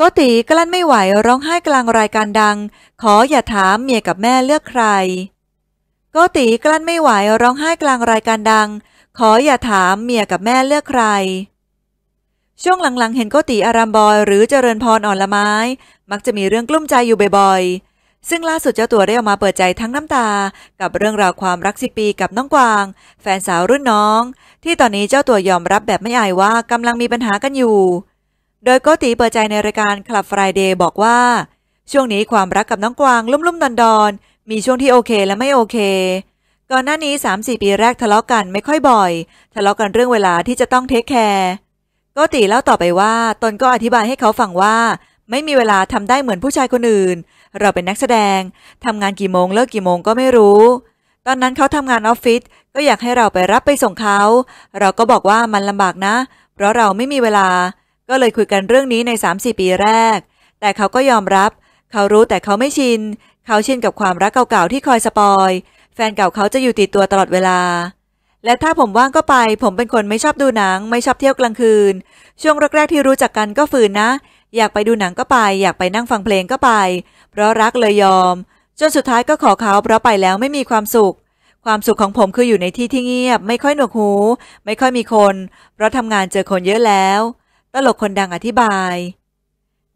กกตีกลั้นไม่ไหวร้องไห้กลางรายการดัง ขออย่าถามเมียกับแม่เลือกใครกกตีกลั้นไม่ไหวร้องไห้กลางรายการดัง ขออย่าถามเมียกับแม่เลือกใคร ช่วงหลังๆเห็นกกตีอารามบอยหรือเจริญพรอ่อนละไม้มักจะมีเรื่องกลุ้มใจอยู่บ่อยๆซึ่งล่าสุดเจ้าตัวได้ออกมาเปิดใจทั้งน้ำตากับเรื่องราวความรักสิปีกับน้องกวาง แฟนสาวรุ่นน้อง ที่ตอนนี้เจ้าตัวยอมรับแบบไม่อายว่ากำลังมีปัญหากันอยู่โดยโกติเปิดใจในรายการคลับ Friday บอกว่า ช่วงนี้ความรักกับน้องกวาง ลุ่มมดอนดอนมีช่วงที่โอเคและไม่โอเค ก่อนหน้านี้ 3-4 ปีแรกทะเลาะกันไม่ค่อยบ่อย ทะเลาะกันเรื่องเวลาที่จะต้องเทคแคร์โกติเล่าต่อไปว่า ตนก็อธิบายให้เขาฟังว่า ไม่มีเวลาทำได้เหมือนผู้ชายคนอื่น เราเป็นนักแสดง ทำงานกี่โมงเลิกกี่โมงก็ไม่รู้ ตอนนั้นเขาทำงานออฟฟิศก็อยากให้เราไปรับไปส่งเขา เราก็บอกว่ามันลำบากนะ เพราะเราไม่มีเวลาก็เลยคุยกันเรื่องนี้ใน 3-4 ปีแรก แต่เขาก็ยอมรับ เขารู้แต่เขาไม่ชิน เขาชินกับความรักเก่าๆที่คอยสปอย แฟนเก่าเขาจะอยู่ติดตัวตลอดเวลา และถ้าผมว่างก็ไป ผมเป็นคนไม่ชอบดูหนังไม่ชอบเที่ยวกลางคืน ช่วงแรกๆที่รู้จักกัน ก็ฝืนนะ อยากไปดูหนังก็ไป อยากไปนั่งฟังเพลงก็ไป เพราะรักเลยยอม จนสุดท้ายก็ขอเขาเพราะไปแล้วไม่มีความสุข ความสุขของผมคืออยู่ในที่ที่เงียบ ไม่ค่อยหนวกหู ไม่ค่อยมีคน เพราะทำงานเจอคนเยอะแล้วตลกคนดังอธิบาย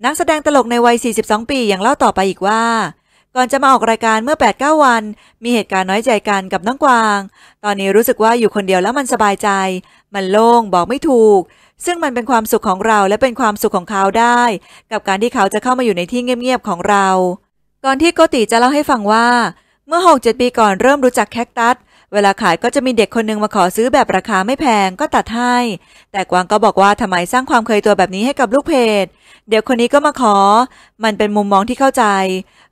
นักแสดงตลกในวัย 42 ปียังเล่าต่อไปอีกว่า ก่อนจะมาออกรายการเมื่อ 8-9 วัน มีเหตุการณ์น้อยใจกันกับน้องกวางตอนนี้รู้สึกว่าอยู่คนเดียวแล้วมันสบายใจ มันโล่งบอกไม่ถูก ซึ่งมันเป็นความสุขของเราและเป็นความสุขของเขาได้ กับการที่เขาจะเข้ามาอยู่ในที่เงียบๆของเรา ก่อนที่โกติจะเล่าให้ฟังว่า เมื่อ 6-7 ปีก่อนเริ่มรู้จักแคคตัสเวลาขายก็จะมีเด็กคนนึงมาขอซื้อแบบราคาไม่แพงก็ตัดให้ แต่กวางก็บอกว่าทำไมสร้างความเคยตัวแบบนี้ให้กับลูกเพจ เดี๋ยวคนนี้ก็มาขอ มันเป็นมุมมองที่เข้าใจ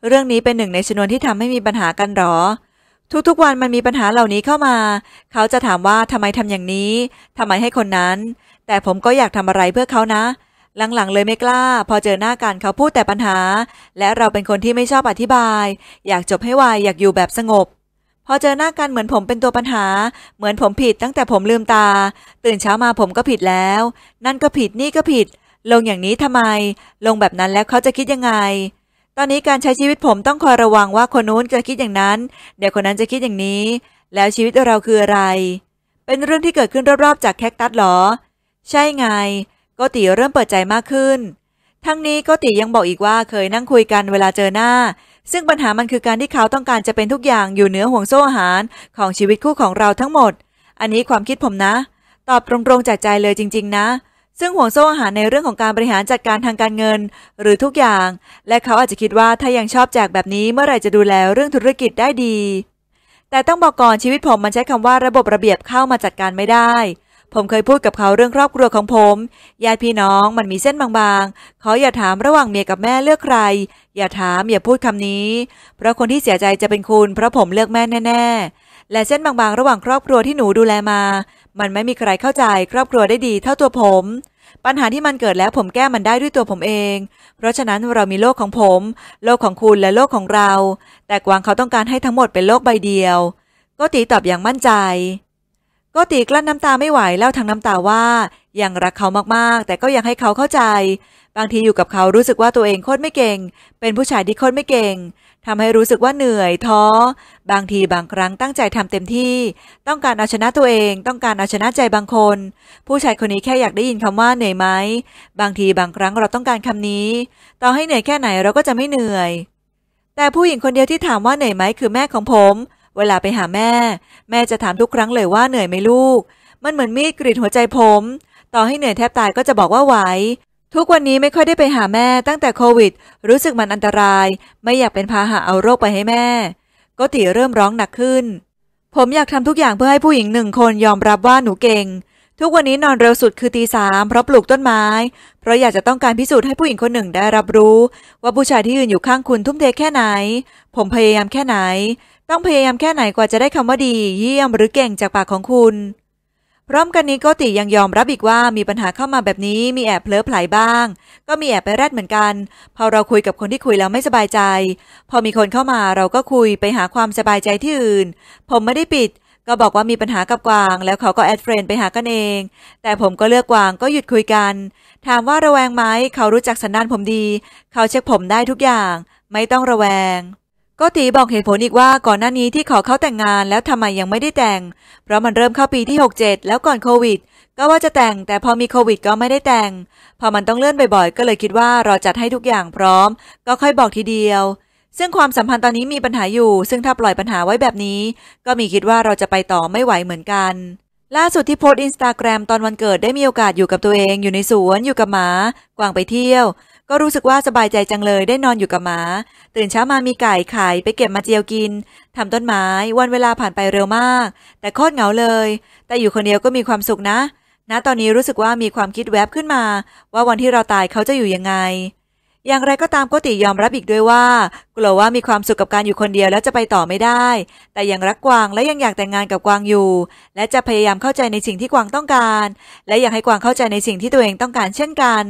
เรื่องนี้เป็นหนึ่งในชนวนที่ทำให้มีปัญหากันหรอ ทุกๆ วันมันมีปัญหาเหล่านี้เข้ามา เขาจะถามว่าทำไมทำอย่างนี้ ทำไมให้คนนั้น แต่ผมก็อยากทำอะไรเพื่อเขานะ หลังๆ เลยไม่กล้า พอเจอหน้ากันเขาพูดแต่ปัญหา และเราเป็นคนที่ไม่ชอบอธิบาย อยากจบให้ไว อยากอยู่แบบสงบพอเจอหน้ากันเหมือนผมเป็นตัวปัญหา เหมือนผมผิดตั้งแต่ผมลืมตา ตื่นเช้ามาผมก็ผิดแล้ว นั่นก็ผิดนี่ก็ผิด ลงอย่างนี้ทำไม ลงแบบนั้นแล้วเขาจะคิดยังไง ตอนนี้การใช้ชีวิตผมต้องคอยระวังว่าคนนู้นจะคิดอย่างนั้น เดี๋ยวคนนั้นจะคิดอย่างนี้ แล้วชีวิตเราคืออะไร เป็นเรื่องที่เกิดขึ้นรอบๆจากแคคตัสหรอ ใช่ไงกกติเริ่มเปิดใจมากขึ้น ทั้งนี้กกติยังบอกอีกว่าเคยนั่งคุยกันเวลาเจอหน้าซึ่งปัญหามันคือการที่เขาต้องการจะเป็นทุกอย่างอยู่เหนือห่วงโซ่อาหารของชีวิตคู่ของเราทั้งหมด อันนี้ความคิดผมนะ ตอบตรง ๆจากใจเลยจริง ๆ นะ ซึ่งห่วงโซ่อาหารในเรื่องของการบริหารจัดการทางการเงิน หรือทุกอย่าง และเขาอาจจะคิดว่าถ้ายังชอบแจกแบบนี้เมื่อไหร่จะดูแลเรื่องธุรกิจได้ดี แต่ต้องบอกก่อนชีวิตผมมันใช้คำว่าระบบระเบียบเข้ามาจัดการไม่ได้ผมเคยพูดกับเขาเรื่องครอบครัวของผม ญาติพี่น้องมันมีเส้นบางๆเขาอย่าถามระหว่างเมียกับแม่เลือกใคร อย่าถามอย่าพูดคำนี้ เพราะคนที่เสียใจจะเป็นคุณ เพราะผมเลือกแม่แน่ๆ และเส้นบางๆ ระหว่างครอบครัวที่หนูดูแลมา มันไม่มีใครเข้าใจครอบครัวได้ดีเท่าตัวผม ปัญหาที่มันเกิดแล้วผมแก้มันได้ด้วยตัวผมเอง เพราะฉะนั้นเรามีโลกของผม โลกของคุณและโลกของเรา แต่กวางเขาต้องการให้ทั้งหมดเป็นโลกใบเดียว ก็ตีตอบอย่างมั่นใจก็ตีกลั้นน้ำตาไม่ไหว เล่าทางน้ำตาว่า ยังรักเขามากๆ แต่ก็ยังให้เขาเข้าใจ บางทีอยู่กับเขารู้สึกว่าตัวเองโคตรไม่เก่ง เป็นผู้ชายที่โคตรไม่เก่งทำให้รู้สึกว่าเหนื่อยท้อบางทีบางครั้งตั้งใจทำเต็มที่ต้องการเอาชนะตัวเอง ต้องการเอาชนะใจบางคน ผู้ชายคนนี้แค่อยากได้ยินคำว่าเหนื่อยไหมบางทีบางครั้งเราต้องการคำนี้ต่อให้เหนื่อยแค่ไหนเราก็จะไม่เหนื่อย แต่ผู้หญิงคนเดียวที่ถามว่าเหนื่อยไหมคือแม่ของผมเวลาไปหาแม่ แม่จะถามทุกครั้งเลยว่าเหนื่อยไหมลูก มันเหมือนมีดกรีดหัวใจผม ต่อให้เหนื่อยแทบตายก็จะบอกว่าไหว ทุกวันนี้ไม่ค่อยได้ไปหาแม่ตั้งแต่โควิด รู้สึกมันอันตราย ไม่อยากเป็นพาหะเอาโรคไปให้แม่ ก็ติเริ่มร้องหนักขึ้น ผมอยากทำทุกอย่างเพื่อให้ผู้หญิงหนึ่งคนยอมรับว่าหนูเก่ง ทุกวันนี้นอนเร็วสุดคือตีสามเพราะปลูกต้นไม้ เพราะอยากจะต้องการพิสูจน์ให้ผู้หญิงคนหนึ่งได้รับรู้ ว่าผู้ชายที่ยืนอยู่ข้างคุณทุ่มเทแค่ไหน ผมพยายามแค่ไหนต้องพยายามแค่ไหนกว่าจะได้คำว่าดี เยี่ยมหรือเก่งจากปากของคุณ พร้อมกันนี้โกติยังยอมรับอีกว่ามีปัญหาเข้ามาแบบนี้มีแอบเพลอไผลบ้าง ก็มีแอบไปแรดเหมือนกันพอเราคุยกับคนที่คุยแล้วไม่สบายใจ พอมีคนเข้ามาเราก็คุยไปหาความสบายใจที่อื่น ผมไม่ได้ปิด ก็บอกว่ามีปัญหากับกวาง แล้วเขาก็แอดเฟรนไปหากันเอง แต่ผมก็เลือกกวางก็หยุดคุยกัน ถามว่าระแวงไหมเขารู้จักสันดานผมดี เขาเช็คผมได้ทุกอย่าง ไม่ต้องระแวงก็ตีบอกเหตุผลอีกว่าก่อนหน้านี้ที่ขอเขาแต่งงานแล้วทำไมยังไม่ได้แต่ง เพราะมันเริ่มเข้าปีที่67 แล้วก่อนโควิดก็ว่าจะแต่งแต่พอมีโควิดก็ไม่ได้แต่ง พอมันต้องเลื่อนบ่อยๆก็เลยคิดว่ารอจัดให้ทุกอย่างพร้อม ก็ค่อยบอกทีเดียว ซึ่งความสัมพันธ์ตอนนี้มีปัญหาอยู่ ซึ่งถ้าปล่อยปัญหาไว้แบบนี้ ก็มีคิดว่าเราจะไปต่อไม่ไหวเหมือนกันล่าสุดที่โพสต์อินสตาแกรมตอนวันเกิดได้มีโอกาสอยู่กับตัวเองอยู่ในสวนอยู่กับหมากวางไปเที่ยว ก็รู้สึกว่าสบายใจจังเลยได้นอนอยู่กับหมาตื่นเช้ามามีไก่ขายไปเก็บมาเจียวกินทำต้นไม้ วันเวลาผ่านไปเร็วมาก แต่โคตรเหงาเลย แต่อยู่คนเดียวก็มีความสุขนะณนะตอนนี้รู้สึกว่ามีความคิดแวบขึ้นมา ว่าวันที่เราตายเขาจะอยู่ยังไงอย่างไรก็ตามโกติยอมรับอีกด้วยว่ากลัวว่ามีความสุขกับการอยู่คนเดียวแล้วจะไปต่อไม่ได้ แต่ยังรักกวาง และยังอยากแต่งงานกับกวางอยู่ และจะพยายามเข้าใจในสิ่งที่กวางต้องการ และอยากให้กวางเข้าใจในสิ่งที่ตัวเองต้องการเช่นกัน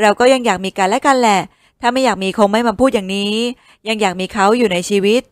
เราก็ยังอยากมีกันและกันแหละ ถ้าไม่อยากมีคงไม่มาพูดอย่างนี้ ยังอยากมีเขาอยู่ในชีวิต